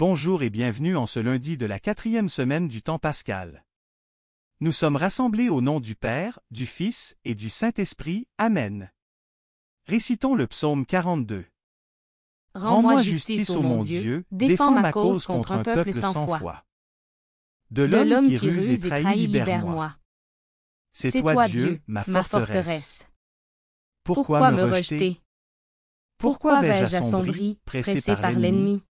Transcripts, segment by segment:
Bonjour et bienvenue en ce lundi de la quatrième semaine du temps pascal. Nous sommes rassemblés au nom du Père, du Fils et du Saint-Esprit. Amen. Récitons le psaume 42. Rends-moi justice, ô mon Dieu, défends ma cause contre un peuple sans foi. De l'homme qui ruse et trahit, libère-moi. C'est toi, Dieu, ma forteresse. Pourquoi me rejeter Pourquoi vais-je assombri, pressé par l'ennemi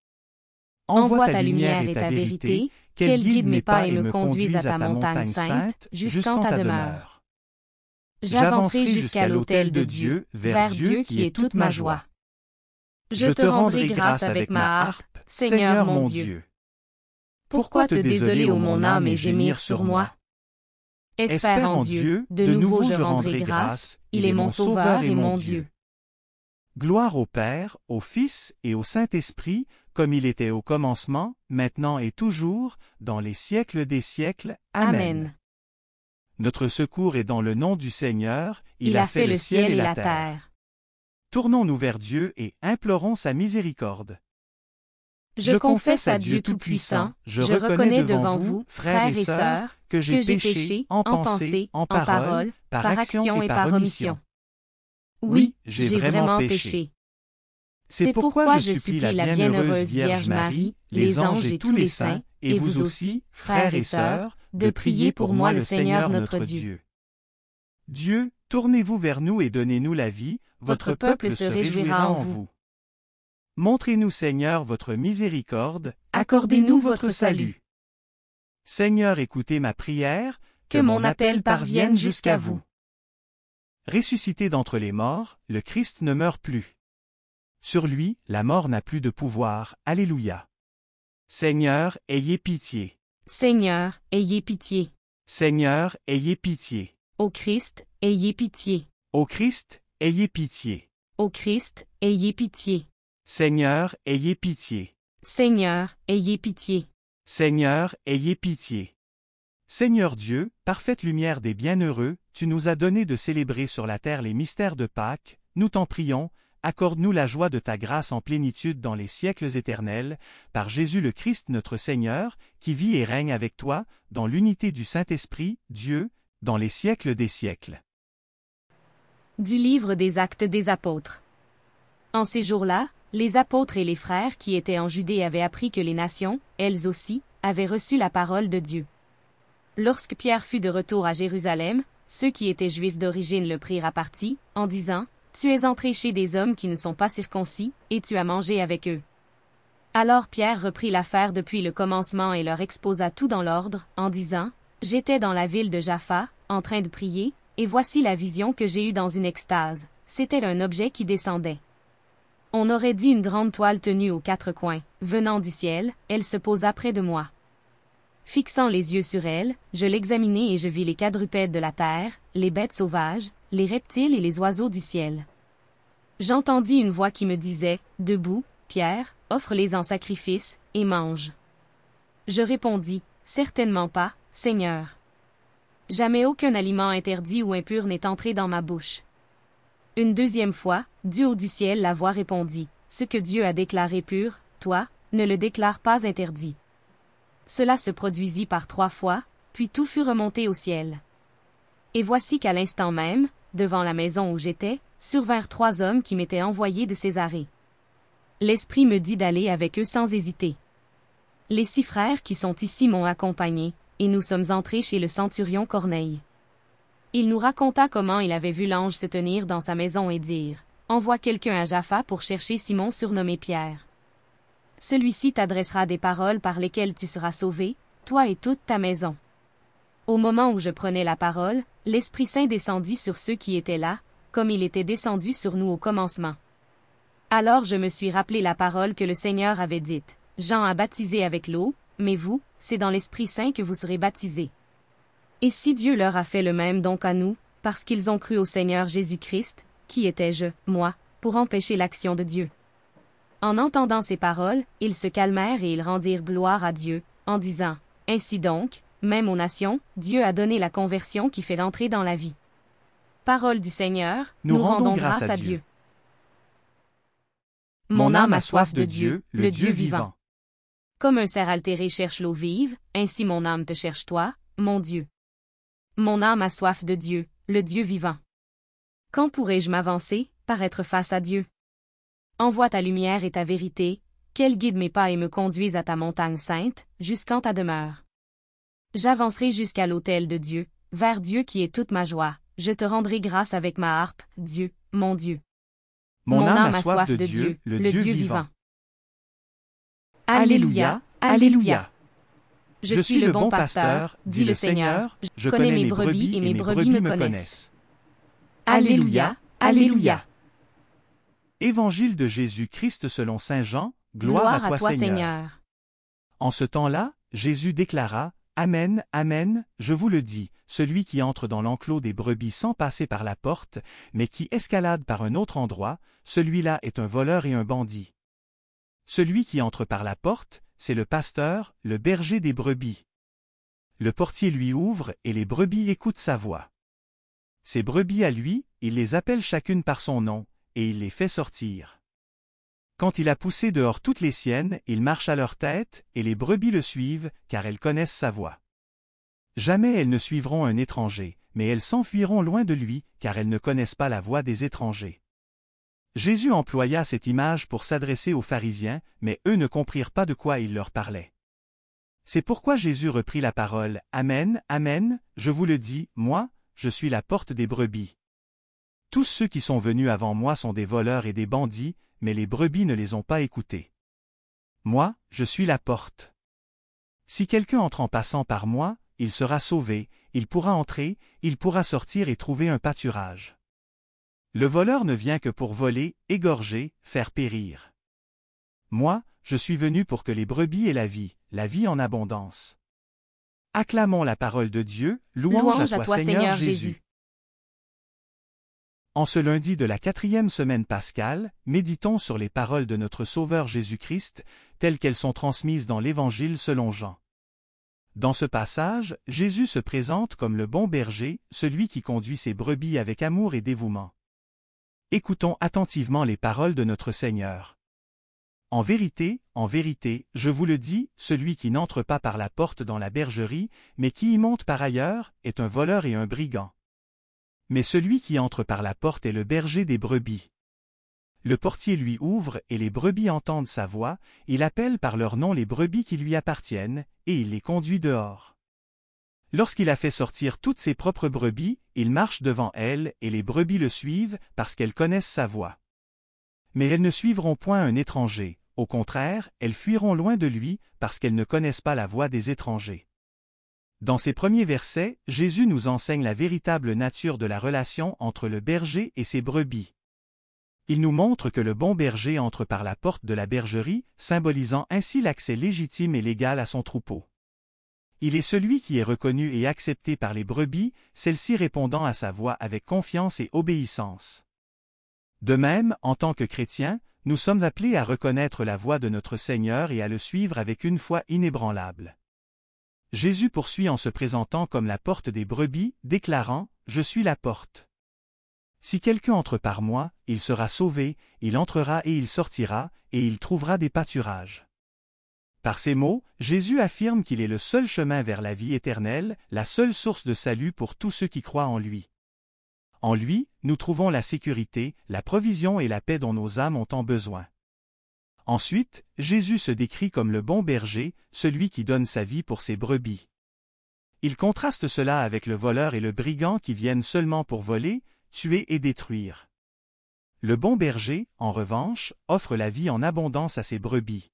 Envoie ta lumière et ta vérité, qu'elle guide mes pas et me conduise à ta montagne sainte, jusqu'en ta demeure. J'avancerai jusqu'à l'autel de Dieu, vers Dieu qui est toute ma joie. Je te rendrai grâce avec ma harpe, Seigneur mon Dieu. Pourquoi te désoler, ô mon âme, et gémir sur moi Espère en Dieu, de nouveau je rendrai grâce, il est mon sauveur et mon Dieu. Gloire au Père, au Fils et au Saint-Esprit, comme il était au commencement, maintenant et toujours, dans les siècles des siècles. Amen. Notre secours est dans le nom du Seigneur, il, a, fait, le ciel et la, terre. Tournons-nous vers Dieu et implorons sa miséricorde. Je confesse à Dieu Tout-Puissant, je, reconnais devant vous, frères et sœurs, que j'ai péché, péché en pensée, en parole, par action et par omission. Oui, j'ai vraiment, péché. C'est pourquoi je supplie la bienheureuse Vierge Marie, les anges et tous les saints, et vous aussi, frères et sœurs, de prier pour moi le Seigneur notre Dieu. Dieu, tournez-vous vers nous et donnez-nous la vie, votre peuple se réjouira en vous. Montrez-nous, Seigneur, votre miséricorde, accordez-nous votre salut. Seigneur, écoutez ma prière, que mon appel parvienne jusqu'à vous. Ressuscité d'entre les morts, le Christ ne meurt plus. Sur lui, la mort n'a plus de pouvoir. Alléluia. Seigneur, ayez pitié. Seigneur, ayez pitié. Seigneur, ayez pitié. Au Christ, ayez pitié. Au Christ, ayez pitié. Au Christ, ayez pitié. Seigneur, ayez pitié. Seigneur, ayez pitié. Seigneur, ayez pitié. Seigneur Dieu, parfaite lumière des bienheureux, tu nous as donné de célébrer sur la terre les mystères de Pâques, nous t'en prions, accorde-nous la joie de ta grâce en plénitude dans les siècles éternels, par Jésus le Christ notre Seigneur, qui vit et règne avec toi, dans l'unité du Saint-Esprit, Dieu, dans les siècles des siècles. Du livre des actes des apôtres. En ces jours-là, les apôtres et les frères qui étaient en Judée avaient appris que les nations, elles aussi, avaient reçu la parole de Dieu. Lorsque Pierre fut de retour à Jérusalem, ceux qui étaient juifs d'origine le prirent à partie, en disant, Tu es entré chez des hommes qui ne sont pas circoncis, et tu as mangé avec eux. Alors Pierre reprit l'affaire depuis le commencement et leur exposa tout dans l'ordre, en disant, J'étais dans la ville de Jaffa, en train de prier, et voici la vision que j'ai eue dans une extase. C'était un objet qui descendait. On aurait dit une grande toile tenue aux quatre coins. Venant du ciel, elle se posa près de moi. Fixant les yeux sur elle, je l'examinai et je vis les quadrupèdes de la terre, les bêtes sauvages, les reptiles et les oiseaux du ciel. J'entendis une voix qui me disait, Debout, Pierre, offre-les en sacrifice, et mange. Je répondis, Certainement pas, Seigneur. Jamais aucun aliment interdit ou impur n'est entré dans ma bouche. Une deuxième fois, du haut du ciel la voix répondit, Ce que Dieu a déclaré pur, toi, ne le déclare pas interdit. Cela se produisit par trois fois, puis tout fut remonté au ciel. Et voici qu'à l'instant même, devant la maison où j'étais, survinrent trois hommes qui m'étaient envoyés de Césarée. L'Esprit me dit d'aller avec eux sans hésiter. Les six frères qui sont ici m'ont accompagné, et nous sommes entrés chez le centurion Corneille. Il nous raconta comment il avait vu l'ange se tenir dans sa maison et dire Envoie quelqu'un à Jaffa pour chercher Simon surnommé Pierre celui-ci t'adressera des paroles par lesquelles tu seras sauvé, toi et toute ta maison. Au moment où je prenais la parole, l'Esprit Saint descendit sur ceux qui étaient là, comme il était descendu sur nous au commencement. Alors je me suis rappelé la parole que le Seigneur avait dite. Jean a baptisé avec l'eau, mais vous, c'est dans l'Esprit Saint que vous serez baptisés. Et si Dieu leur a fait le même donc à nous, parce qu'ils ont cru au Seigneur Jésus-Christ, qui étais-je, moi, pour empêcher l'action de Dieu en entendant ces paroles, ils se calmèrent et ils rendirent gloire à Dieu, en disant, Ainsi donc, même aux nations, Dieu a donné la conversion qui fait l'entrée dans la vie. Parole du Seigneur, nous, rendons, grâce, à Dieu. Mon âme a soif de Dieu, le Dieu vivant. Comme un cerf altéré cherche l'eau vive, ainsi mon âme te cherche toi, mon Dieu. Mon âme a soif de Dieu, le Dieu vivant. Quand pourrais je m'avancer, paraître face à Dieu? Envoie ta lumière et ta vérité, qu'elle guide mes pas et me conduise à ta montagne sainte, jusqu'en ta demeure. J'avancerai jusqu'à l'autel de Dieu, vers Dieu qui est toute ma joie, je te rendrai grâce avec ma harpe, Dieu, mon Dieu. Mon, âme, a soif, de, Dieu, le, Dieu, vivant. Alléluia, Alléluia. je suis le bon pasteur, dit le Seigneur, je connais mes brebis et mes brebis me connaissent. Alléluia, Alléluia. Évangile de Jésus-Christ selon Saint Jean, gloire, à, toi, Seigneur. En ce temps-là, Jésus déclara, Amen, Amen, je vous le dis, celui qui entre dans l'enclos des brebis sans passer par la porte, mais qui escalade par un autre endroit, celui-là est un voleur et un bandit. Celui qui entre par la porte, c'est le pasteur, le berger des brebis. Le portier lui ouvre et les brebis écoutent sa voix. Ces brebis à lui, il les appelle chacune par son nom, et il les fait sortir. Quand il a poussé dehors toutes les siennes, il marche à leur tête, et les brebis le suivent, car elles connaissent sa voix. Jamais elles ne suivront un étranger, mais elles s'enfuiront loin de lui, car elles ne connaissent pas la voix des étrangers. Jésus employa cette image pour s'adresser aux pharisiens, mais eux ne comprirent pas de quoi il leur parlait. C'est pourquoi Jésus reprit la parole, Amen, Amen, je vous le dis, moi, je suis la porte des brebis. Tous ceux qui sont venus avant moi sont des voleurs et des bandits, mais les brebis ne les ont pas écoutés. Moi, je suis la porte. Si quelqu'un entre en passant par moi, il sera sauvé, il pourra entrer, il pourra sortir et trouver un pâturage. Le voleur ne vient que pour voler, égorger, faire périr. Moi, je suis venu pour que les brebis aient la vie, la vie en abondance. Acclamons la parole de Dieu, louange, à, toi, Seigneur, Jésus. En ce lundi de la quatrième semaine pascale, méditons sur les paroles de notre Sauveur Jésus-Christ, telles qu'elles sont transmises dans l'Évangile selon Jean. Dans ce passage, Jésus se présente comme le bon berger, celui qui conduit ses brebis avec amour et dévouement. Écoutons attentivement les paroles de notre Seigneur. En vérité, en vérité, je vous le dis, celui qui n'entre pas par la porte dans la bergerie, mais qui y monte par ailleurs, est un voleur et un brigand mais celui qui entre par la porte est le berger des brebis. Le portier lui ouvre et les brebis entendent sa voix, il appelle par leur nom les brebis qui lui appartiennent, et il les conduit dehors. Lorsqu'il a fait sortir toutes ses propres brebis, il marche devant elles et les brebis le suivent parce qu'elles connaissent sa voix. Mais elles ne suivront point un étranger, au contraire, elles fuiront loin de lui parce qu'elles ne connaissent pas la voix des étrangers. Dans ces premiers versets, Jésus nous enseigne la véritable nature de la relation entre le berger et ses brebis. Il nous montre que le bon berger entre par la porte de la bergerie, symbolisant ainsi l'accès légitime et légal à son troupeau. Il est celui qui est reconnu et accepté par les brebis, celles-ci répondant à sa voix avec confiance et obéissance. De même, en tant que chrétiens, nous sommes appelés à reconnaître la voix de notre Seigneur et à le suivre avec une foi inébranlable. Jésus poursuit en se présentant comme la porte des brebis, déclarant, Je suis la porte. Si quelqu'un entre par moi, il sera sauvé, il entrera et il sortira, et il trouvera des pâturages. Par ces mots, Jésus affirme qu'il est le seul chemin vers la vie éternelle, la seule source de salut pour tous ceux qui croient en lui. En lui, nous trouvons la sécurité, la provision et la paix dont nos âmes ont tant besoin. Ensuite, Jésus se décrit comme le bon berger, celui qui donne sa vie pour ses brebis. Il contraste cela avec le voleur et le brigand qui viennent seulement pour voler, tuer et détruire. Le bon berger, en revanche, offre la vie en abondance à ses brebis.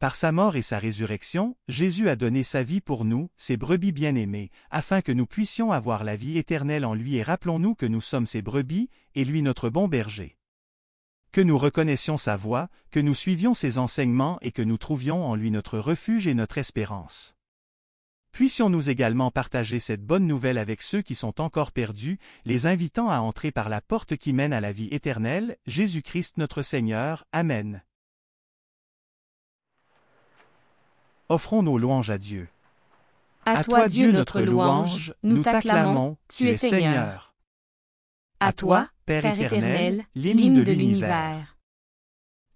Par sa mort et sa résurrection, Jésus a donné sa vie pour nous, ses brebis bien-aimés, afin que nous puissions avoir la vie éternelle en lui et rappelons-nous que nous sommes ses brebis, et lui notre bon berger que nous reconnaissions sa voix, que nous suivions ses enseignements et que nous trouvions en lui notre refuge et notre espérance. Puissions-nous également partager cette bonne nouvelle avec ceux qui sont encore perdus, les invitant à entrer par la porte qui mène à la vie éternelle, Jésus-Christ notre Seigneur, Amen. Offrons nos louanges à Dieu. À toi, Dieu, notre louange, nous t'acclamons, tu es Seigneur. À toi, Père, éternel, l'hymne de l'univers.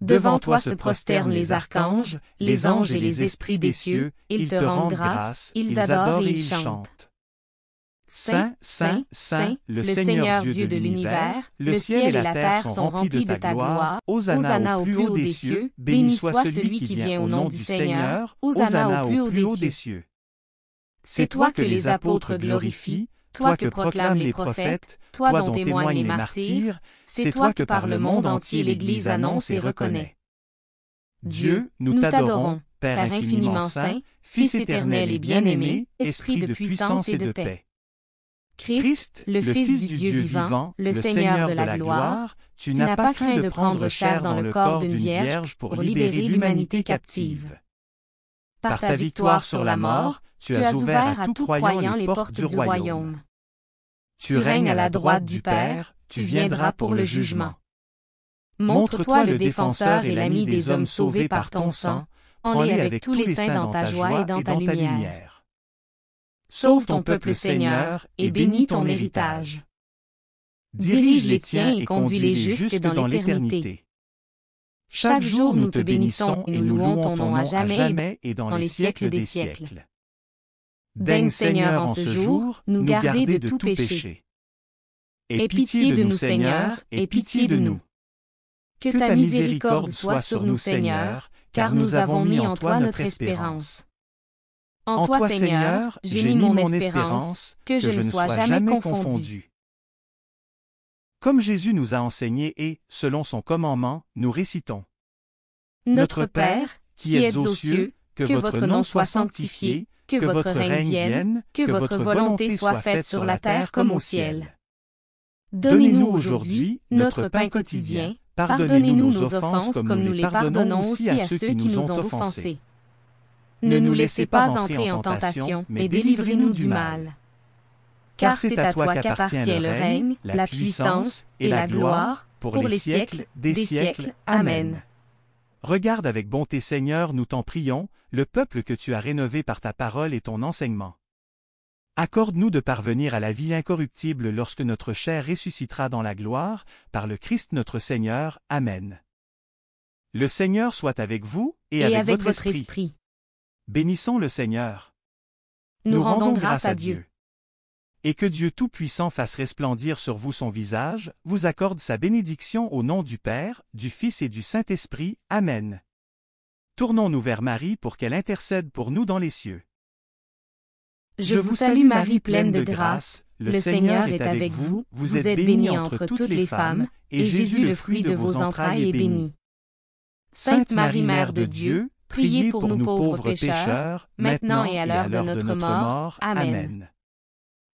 Devant toi se prosternent les archanges, les anges et les esprits des cieux, ils te rendent grâce, ils adorent et ils chantent. Saint, Saint, Saint, le Seigneur Dieu de l'univers, le ciel et la terre sont remplis de ta gloire. Hosanna au plus haut des cieux, béni soit celui qui vient au nom du Seigneur. Hosanna au plus haut des cieux. C'est toi que les apôtres glorifient, toi que proclament les prophètes, toi dont témoignent les martyrs, c'est toi que par le monde entier l'Église annonce et reconnaît. Dieu, nous t'adorons, Père infiniment saint, Fils éternel et bien-aimé, Esprit de puissance et de paix. Christ, le Fils du Dieu vivant, le Seigneur de la gloire, tu n'as pas craint de prendre chair dans le corps d'une vierge pour libérer l'humanité captive. Par ta victoire sur la mort, tu as ouvert à tout croyant les portes du royaume. Tu règnes à la droite du Père, tu viendras pour le jugement. Montre-toi le défenseur et l'ami des hommes sauvés par ton sang, prends-les avec tous les saints dans ta joie et dans ta lumière. Sauve ton peuple Seigneur, et bénis ton héritage. Dirige les tiens et conduis les justes dans l'éternité. Chaque jour nous te bénissons et nous louons ton nom à jamais et dans les siècles des siècles. Daigne Seigneur en ce jour, nous garder de tout péché. Et pitié de nous Seigneur, et pitié de nous. Que ta miséricorde soit sur nous Seigneur, car nous avons mis en toi notre espérance. En toi Seigneur, j'ai mis mon espérance, que je ne sois jamais confondu. Comme Jésus nous a enseigné et, selon son commandement, nous récitons. Notre Père, qui es aux cieux, que votre nom soit sanctifié, que, votre règne vienne, que votre volonté soit faite sur la terre comme au ciel. Donnez-nous aujourd'hui notre pain quotidien, pardonnez-nous nos offenses comme nous les pardonnons aussi à ceux qui nous ont offensés. Ne nous laissez pas entrer en tentation, mais délivrez-nous du mal. Car c'est à toi qu'appartient le règne, la puissance et la gloire, pour les siècles des siècles. Amen. Regarde avec bonté Seigneur, nous t'en prions, le peuple que tu as rénové par ta parole et ton enseignement. Accorde-nous de parvenir à la vie incorruptible lorsque notre chair ressuscitera dans la gloire, par le Christ notre Seigneur. Amen. Le Seigneur soit avec vous et, avec, votre, esprit. Bénissons le Seigneur. Nous, rendons, grâce à Dieu et que Dieu Tout-Puissant fasse resplendir sur vous son visage, vous accorde sa bénédiction au nom du Père, du Fils et du Saint-Esprit. Amen. Tournons-nous vers Marie pour qu'elle intercède pour nous dans les cieux. Je vous salue Marie pleine de grâce, le Seigneur est avec vous, vous êtes bénie entre toutes les femmes, et Jésus le fruit de vos entrailles est béni. Sainte Marie Mère de Dieu, priez pour nous pauvres pécheurs, maintenant et à l'heure de notre mort. Amen.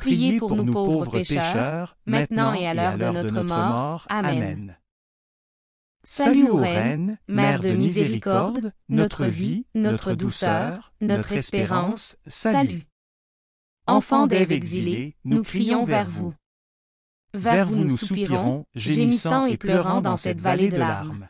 Priez pour nous pauvres pécheurs, maintenant et à l'heure de notre mort. Amen. Salut ô Reine, Mère de miséricorde, notre vie, notre douceur, notre espérance, salut. Enfants d'Ève exilés, nous crions vers vous. Vers vous nous soupirons, gémissant et pleurant dans cette vallée de larmes.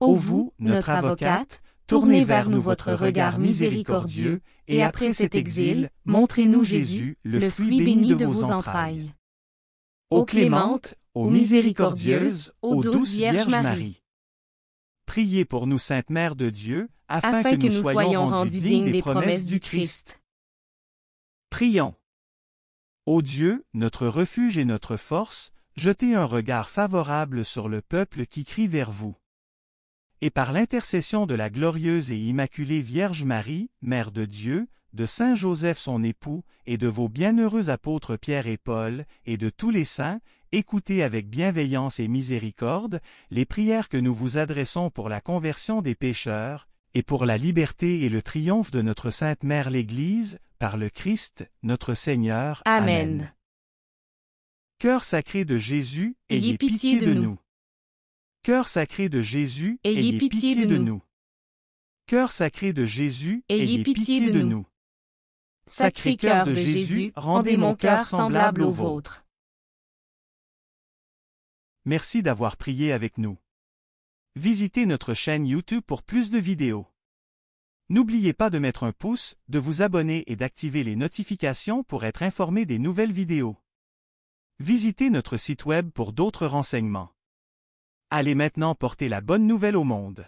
Ô vous, notre avocate, Tournez vers nous votre regard miséricordieux, et après cet exil, montrez-nous Jésus, le fruit béni de vos entrailles. Ô clémente, ô miséricordieuse, ô douce Vierge Marie. Priez pour nous, Sainte Mère de Dieu, afin, que, nous, nous soyons rendus dignes des promesses du Christ. Prions. Ô Dieu, notre refuge et notre force, jetez un regard favorable sur le peuple qui crie vers vous et par l'intercession de la glorieuse et immaculée Vierge Marie, Mère de Dieu, de Saint Joseph son époux, et de vos bienheureux apôtres Pierre et Paul, et de tous les saints, écoutez avec bienveillance et miséricorde les prières que nous vous adressons pour la conversion des pécheurs, et pour la liberté et le triomphe de notre Sainte Mère l'Église, par le Christ, notre Seigneur. Amen. Cœur sacré de Jésus, ayez pitié, de nous. Cœur sacré de Jésus, ayez, pitié, de nous. Cœur sacré de Jésus, ayez, pitié de nous. Sacré cœur de Jésus, rendez mon cœur semblable au vôtre. Merci d'avoir prié avec nous. Visitez notre chaîne YouTube pour plus de vidéos. N'oubliez pas de mettre un pouce, de vous abonner et d'activer les notifications pour être informé des nouvelles vidéos. Visitez notre site web pour d'autres renseignements. Allez maintenant porter la bonne nouvelle au monde.